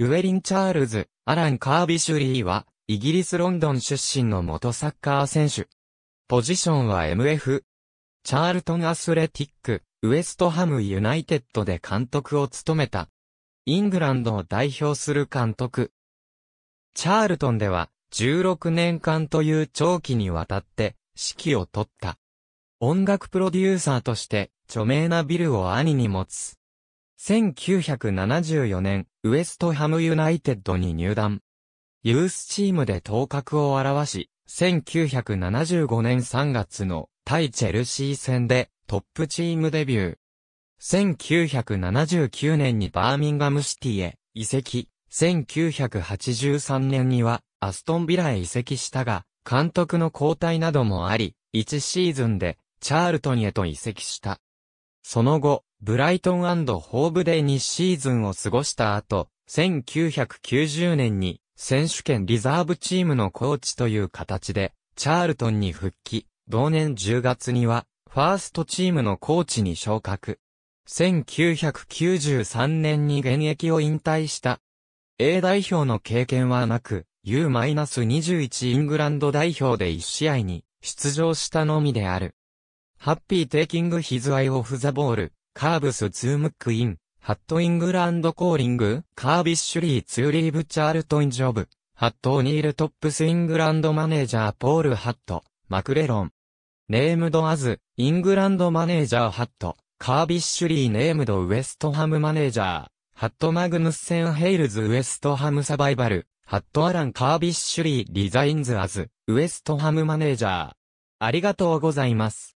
ルエリン・チャールズ、アラン・カービシュリーは、イギリス・ロンドン出身の元サッカー選手。ポジションは MF。チャールトン・アスレティック、ウエストハム・ユナイテッドで監督を務めた。イングランドを代表する監督。チャールトンでは、16年間という長期にわたって、指揮を取った。音楽プロデューサーとして、著名なビルを兄に持つ。1974年、ウエストハムユナイテッドに入団。ユースチームで頭角を表し、1975年3月の対チェルシー戦でトップチームデビュー。1979年にバーミンガムシティへ移籍、1983年にはアストンビラへ移籍したが、監督の交代などもあり、1シーズンでチャールトンへと移籍した。その後、ブライトンホーブで2シーズンを過ごした後、1990年に選手権リザーブチームのコーチという形で、チャールトンに復帰、同年10月には、ファーストチームのコーチに昇格。1993年に現役を引退した。A 代表の経験はなく、U-21 イングランド代表で1試合に出場したのみである。ハッピーテイキングヒズアイオフザボール、カーブスツームックイン、ハットイングランドコーリング、カービッシュリーツーリーブチャールトインジョブ、ハットオニールトップスイングランドマネージャーポールハット、マクレロン。ネームドアズ、イングランドマネージャーハット、カービッシュリーネームドウエストハムマネージャー、ハットマグヌッセンヘイルズウエストハムサバイバル、ハットアランカービッシュリーリザインズアズ、ウエストハムマネージャー。ありがとうございます。